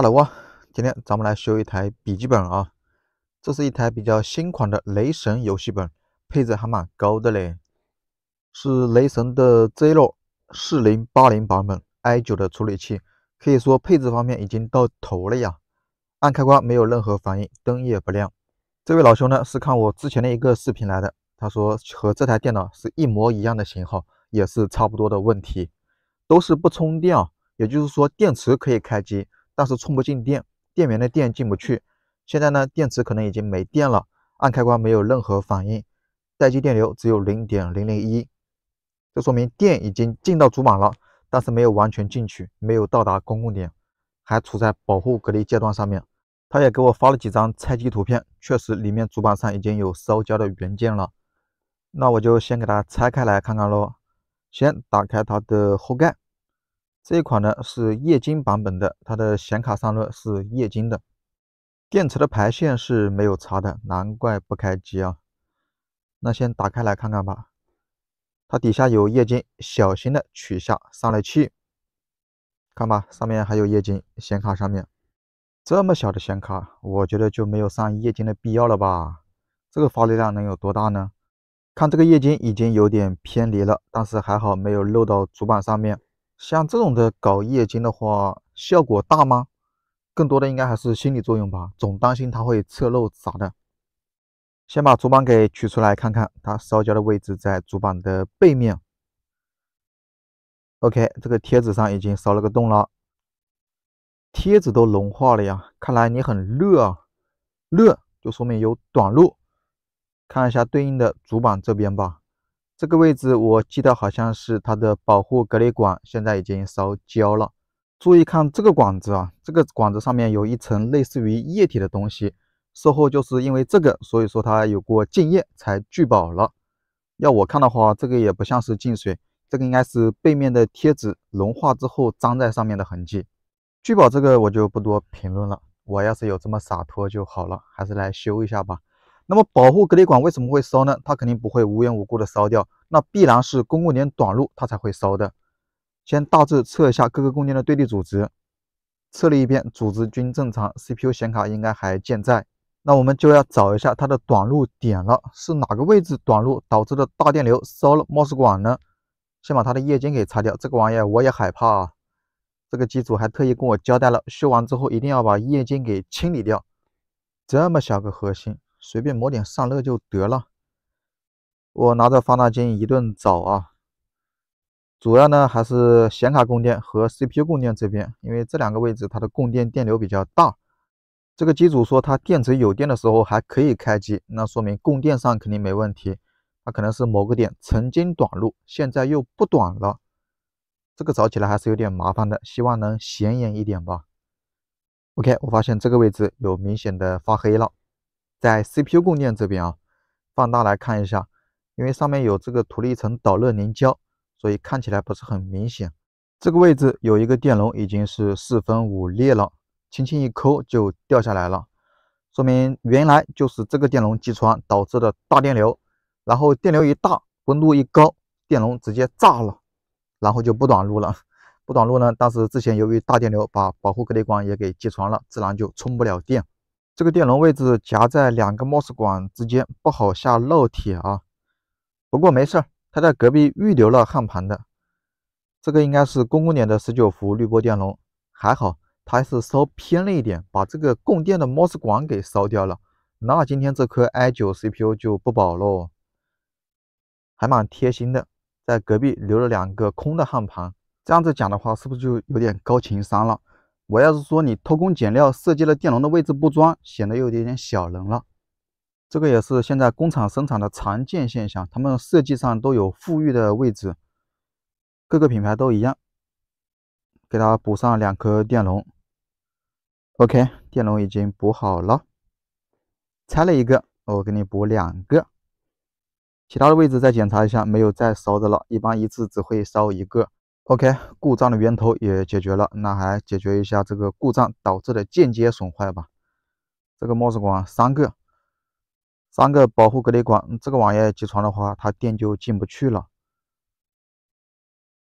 Hello，今天咱们来修一台笔记本啊，这是一台比较新款的雷神游戏本，配置还蛮高的嘞，是雷神的 z o 4080版本 i9 的处理器，可以说配置方面已经到头了呀。按开关没有任何反应，灯也不亮。这位老兄呢是看我之前的一个视频来的，他说和这台电脑是一模一样的型号，也是差不多的问题，都是不充电，啊，也就是说电池可以开机。但是充不进电，电源的电进不去。现在呢，电池可能已经没电了，按开关没有任何反应，待机电流只有零点零零一，这说明电已经进到主板了，但是没有完全进去，没有到达公共点，还处在保护隔离阶段上面。他也给我发了几张拆机图片，确实里面主板上已经有烧焦的元件了。那我就先给它拆开来看看喽，先打开它的后盖。这一款呢是液晶版本的，它的显卡散热是液晶的，电池的排线是没有插的，难怪不开机啊。那先打开来看看吧，它底下有液晶，小心的取下散热器，看吧，上面还有液晶显卡上面，这么小的显卡，我觉得就没有上液晶的必要了吧？这个发热量能有多大呢？看这个液晶已经有点偏离了，但是还好没有漏到主板上面。像这种的搞液晶的话，效果大吗？更多的应该还是心理作用吧，总担心它会侧漏啥的。先把主板给取出来看看，它烧焦的位置在主板的背面。OK，这个贴纸上已经烧了个洞了，贴纸都融化了呀，看来你很热啊，热就说明有短路。看一下对应的主板这边吧。这个位置我记得好像是它的保护隔离管，现在已经烧焦了。注意看这个管子啊，这个管子上面有一层类似于液体的东西。售后就是因为这个，所以说它有过进液才拒保了。要我看的话，这个也不像是进水，这个应该是背面的贴纸融化之后粘在上面的痕迹。拒保这个我就不多评论了。我要是有这么洒脱就好了，还是来修一下吧。那么保护隔离管为什么会烧呢？它肯定不会无缘无故的烧掉，那必然是公共点短路它才会烧的。先大致测一下各个供电的对地阻值，测了一遍，阻值均正常，CPU 显卡应该还健在。那我们就要找一下它的短路点了，是哪个位置短路导致的大电流烧了 mos 管呢？先把它的液晶给擦掉，这个玩意我也害怕啊。这个机组还特意跟我交代了，修完之后一定要把液晶给清理掉。这么小个核心。随便抹点散热就得了。我拿着放大镜一顿找啊，主要呢还是显卡供电和 CPU 供电这边，因为这两个位置它的供电电流比较大。这个机组说它电池有电的时候还可以开机，那说明供电上肯定没问题。它可能是某个点曾经短路，现在又不短了。这个找起来还是有点麻烦的，希望能显眼一点吧。OK，我发现这个位置有明显的发黑了。在 CPU 供电这边啊，放大来看一下，因为上面有这个涂了一层导热凝胶，所以看起来不是很明显。这个位置有一个电容已经是四分五裂了，轻轻一抠就掉下来了，说明原来就是这个电容击穿导致的大电流，然后电流一大，温度一高，电容直接炸了，然后就不短路了。不短路呢，但是之前由于大电流把保护隔离管也给击穿了，自然就充不了电。这个电容位置夹在两个 MOS 管之间，不好下烙铁啊。不过没事儿，他在隔壁预留了焊盘的。这个应该是公共点的十九伏滤波电容，还好，它是烧偏了一点，把这个供电的 MOS 管给烧掉了。那今天这颗 i9 CPU 就不保喽。还蛮贴心的，在隔壁留了两个空的焊盘。这样子讲的话，是不是就有点高情商了？我要是说你偷工减料，设计了电容的位置不装，显得有点点小人了。这个也是现在工厂生产的常见现象，他们设计上都有富裕的位置，各个品牌都一样。给它补上两颗电容。OK，电容已经补好了。拆了一个，我给你补两个。其他的位置再检查一下，没有再烧的了。一般一次只会烧一个。OK，故障的源头也解决了，那还解决一下这个故障导致的间接损坏吧。这个 mos 管三个，三个保护隔离管，这个玩意机床的话，它电就进不去了。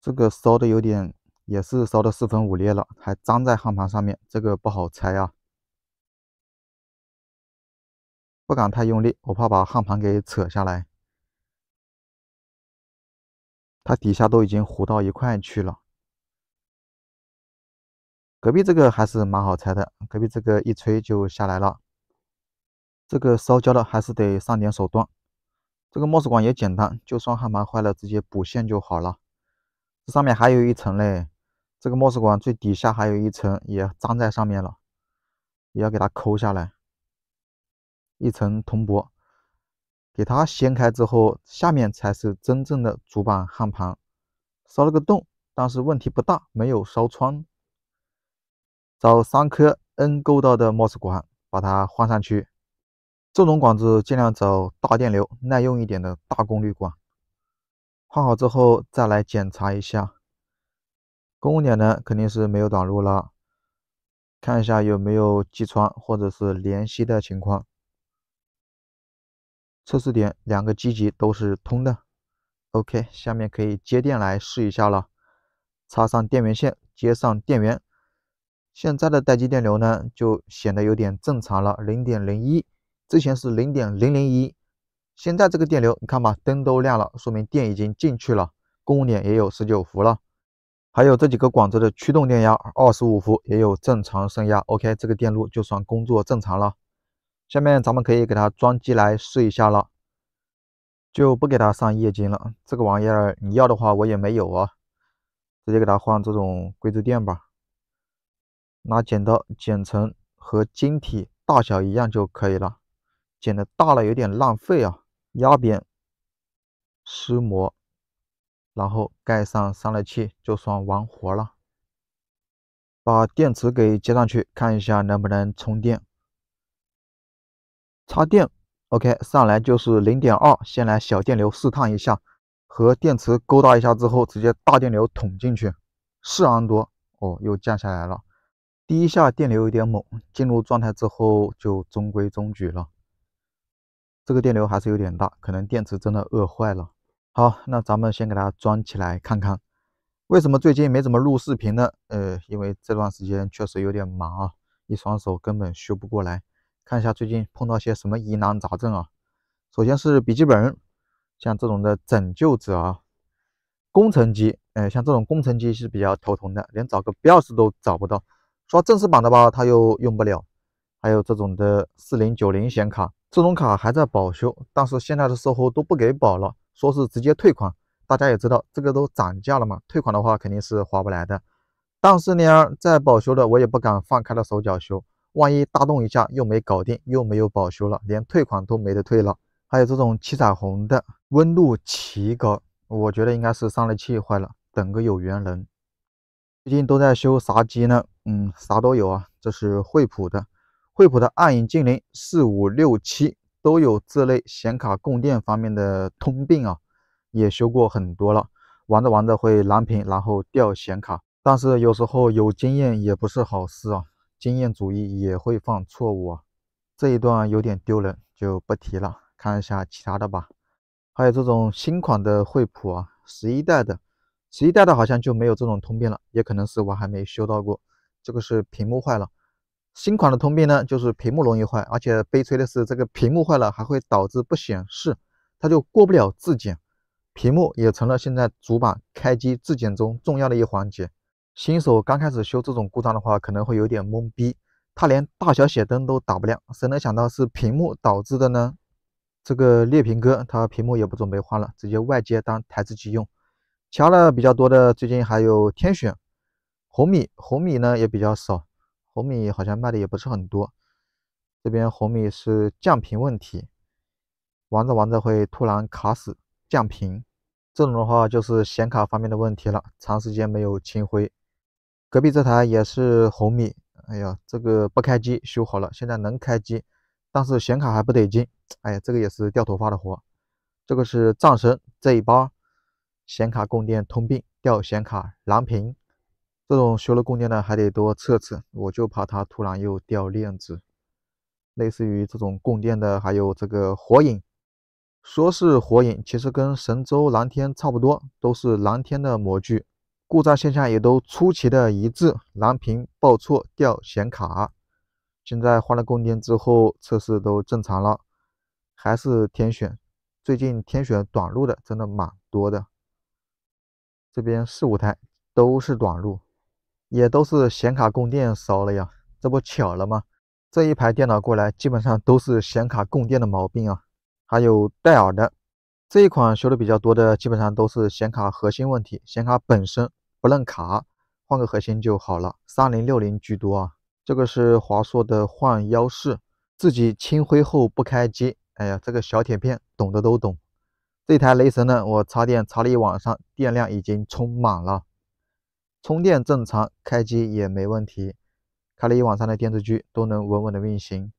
这个烧的有点，也是烧的四分五裂了，还粘在焊盘上面，这个不好拆啊。不敢太用力，我怕把焊盘给扯下来。它底下都已经糊到一块去了。隔壁这个还是蛮好拆的，隔壁这个一吹就下来了。这个烧焦的还是得上点手段。这个冒丝管也简单，就算焊盘坏了，直接补线就好了。这上面还有一层嘞，这个冒丝管最底下还有一层也粘在上面了，也要给它抠下来。一层铜箔。给它掀开之后，下面才是真正的主板焊盘，烧了个洞，但是问题不大，没有烧穿。找三颗 N 勾到的 mos 管把它换上去，这种管子尽量找大电流、耐用一点的大功率管。换好之后再来检查一下，公共点呢肯定是没有短路了，看一下有没有击穿或者是联系的情况。测试点两个机极都是通的，OK，下面可以接电来试一下了。插上电源线，接上电源，现在的待机电流呢就显得有点正常了，零点零一，之前是零点零零一，现在这个电流你看吧，灯都亮了，说明电已经进去了，供电也有十九伏了，还有这几个管子的驱动电压二十五伏也有正常升压，OK，这个电路就算工作正常了。下面咱们可以给它装机来试一下了，就不给它上液晶了。这个玩意儿你要的话我也没有啊，直接给它换这种硅脂垫吧。拿剪刀剪成和晶体大小一样就可以了，剪的大了有点浪费啊。压扁，撕膜，然后盖上散热器就算完活了。把电池给接上去，看一下能不能充电。插电，OK，上来就是零点二，先来小电流试探一下，和电池勾搭一下之后，直接大电流捅进去，四安多，哦，又降下来了。第一下电流有点猛，进入状态之后就中规中矩了。这个电流还是有点大，可能电池真的饿坏了。好，那咱们先给它装起来看看。为什么最近没怎么录视频呢？呃，因为这段时间确实有点忙啊，一双手根本修不过来。看一下最近碰到些什么疑难杂症啊？首先是笔记本，像这种的拯救者啊，工程机，哎，像这种工程机是比较头疼的，连找个标识都找不到。刷正式版的吧，它又用不了。还有这种的四零九零显卡，这种卡还在保修，但是现在的售后都不给保了，说是直接退款。大家也知道，这个都涨价了嘛，退款的话肯定是划不来的。但是呢，在保修的我也不敢放开了手脚修。万一大动一下又没搞定，又没有保修了，连退款都没得退了。还有这种七彩虹的温度奇高，我觉得应该是散热器坏了，等个有缘人。最近都在修啥机呢？嗯，啥都有啊。这是惠普的，惠普的暗影精灵四五六七都有这类显卡供电方面的通病啊，也修过很多了。玩着玩着会蓝屏，然后掉显卡，但是有时候有经验也不是好事啊。经验主义也会犯错误啊，这一段有点丢人，就不提了，看一下其他的吧。还有这种新款的惠普啊，十一代的，十一代的好像就没有这种通病了，也可能是我还没修到过。这个是屏幕坏了，新款的通病呢，就是屏幕容易坏，而且悲催的是，这个屏幕坏了还会导致不显示，它就过不了质检，屏幕也成了现在主板开机质检中重要的一环节。新手刚开始修这种故障的话，可能会有点懵逼。它连大小写灯都打不亮，谁能想到是屏幕导致的呢？这个裂屏哥，他屏幕也不准备换了，直接外接当台式机用。其他的比较多的，最近还有天选、红米，红米呢也比较少。红米好像卖的也不是很多。这边红米是降频问题，玩着玩着会突然卡死、降频，这种的话就是显卡方面的问题了。长时间没有清灰。隔壁这台也是红米，哎呀，这个不开机，修好了，现在能开机，但是显卡还不得劲，哎呀，这个也是掉头发的活。这个是战神这一包显卡供电通病，掉显卡、蓝屏，这种修了供电的还得多测测，我就怕它突然又掉链子。类似于这种供电的，还有这个火影，说是火影，其实跟神州蓝天差不多，都是蓝天的模具。故障现象也都出奇的一致，蓝屏、报错、掉显卡。现在换了供电之后，测试都正常了。还是天选，最近天选短路的真的蛮多的。这边四五台都是短路，也都是显卡供电烧了呀。这不巧了吗？这一排电脑过来，基本上都是显卡供电的毛病啊。还有戴尔的这一款修的比较多的，基本上都是显卡核心问题，显卡本身。不认卡，换个核心就好了。三零六零居多啊，这个是华硕的幻幺四，自己清灰后不开机。哎呀，这个小铁片，懂的都懂。这台雷神呢，我插电插了一晚上，电量已经充满了，充电正常，开机也没问题。开了一晚上的电视剧都能稳稳的运行。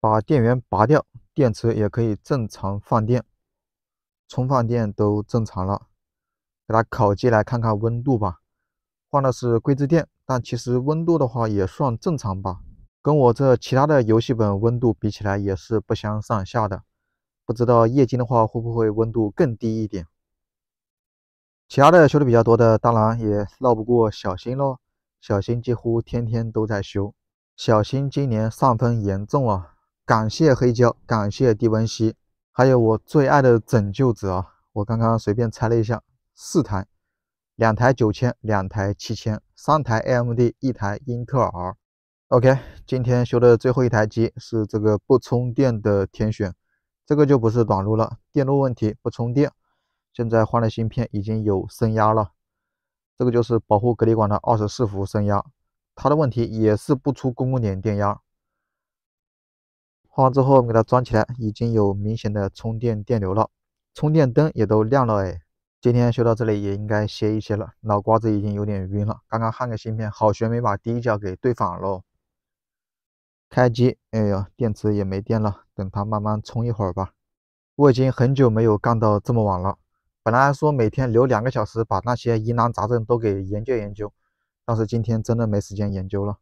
把电源拔掉，电池也可以正常放电，充放电都正常了。给它烤机来看看温度吧。换的是硅脂垫，但其实温度的话也算正常吧，跟我这其他的游戏本温度比起来也是不相上下的。不知道液晶的话会不会温度更低一点？其他的修的比较多的，当然也绕不过小新喽。小新几乎天天都在修。小新今年上分严重啊！感谢黑胶，感谢低温西，还有我最爱的拯救者啊！我刚刚随便猜了一下。四台，两台九千，两台七千，三台 AMD，一台英特尔。OK，今天修的最后一台机是这个不充电的天选，这个就不是短路了，电路问题不充电。现在换了芯片，已经有升压了，这个就是保护隔离管的二十四伏升压，它的问题也是不出公共点电压。换完之后我们给它装起来，已经有明显的充电电流了，充电灯也都亮了哎。今天修到这里也应该歇一歇了，脑瓜子已经有点晕了。刚刚焊个芯片，好悬没把第一脚给对反喽。开机，哎呀，电池也没电了，等它慢慢充一会儿吧。我已经很久没有干到这么晚了，本来说每天留两个小时把那些疑难杂症都给研究研究，但是今天真的没时间研究了。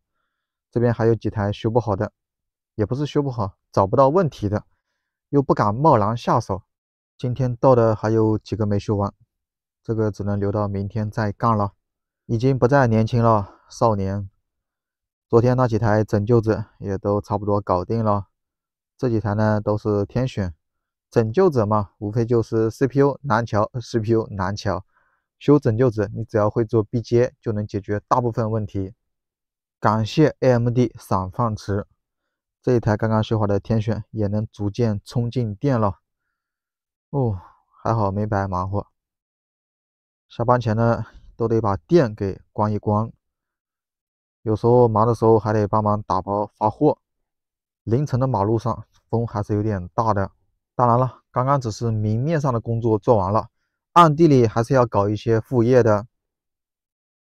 这边还有几台修不好的，也不是修不好，找不到问题的，又不敢贸然下手。今天到的还有几个没修完。这个只能留到明天再干了，已经不再年轻了，少年。昨天那几台拯救者也都差不多搞定了，这几台呢都是天选，拯救者嘛，无非就是 CPU 南桥、CPU 南桥。修拯救者，你只要会做 BJ 就能解决大部分问题。感谢 AMD 散放池，这一台刚刚修好的天选也能逐渐充进电了。哦，还好没白忙活。下班前呢，都得把店给关一关。有时候忙的时候，还得帮忙打包发货。凌晨的马路上风还是有点大的。当然了，刚刚只是明面上的工作做完了，暗地里还是要搞一些副业的。